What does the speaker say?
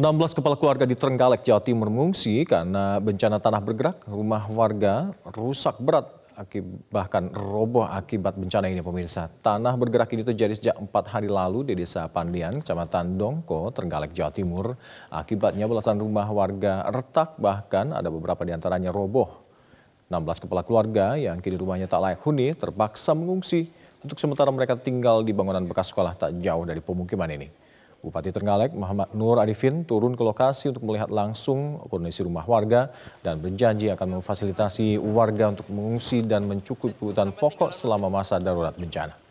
16 kepala keluarga di Trenggalek, Jawa Timur mengungsi karena bencana tanah bergerak. Rumah warga rusak berat bahkan roboh akibat bencana ini pemirsa. Tanah bergerak ini terjadi sejak empat hari lalu di desa Pandian, kecamatan Dongko, Trenggalek, Jawa Timur. Akibatnya belasan rumah warga retak bahkan ada beberapa di antaranya roboh. 16 kepala keluarga yang kini rumahnya tak layak huni terpaksa mengungsi. Untuk sementara mereka tinggal di bangunan bekas sekolah tak jauh dari pemukiman ini. Bupati Trenggalek Muhammad Nur Arifin turun ke lokasi untuk melihat langsung kondisi rumah warga dan berjanji akan memfasilitasi warga untuk mengungsi dan mencukupi kebutuhan pokok selama masa darurat bencana.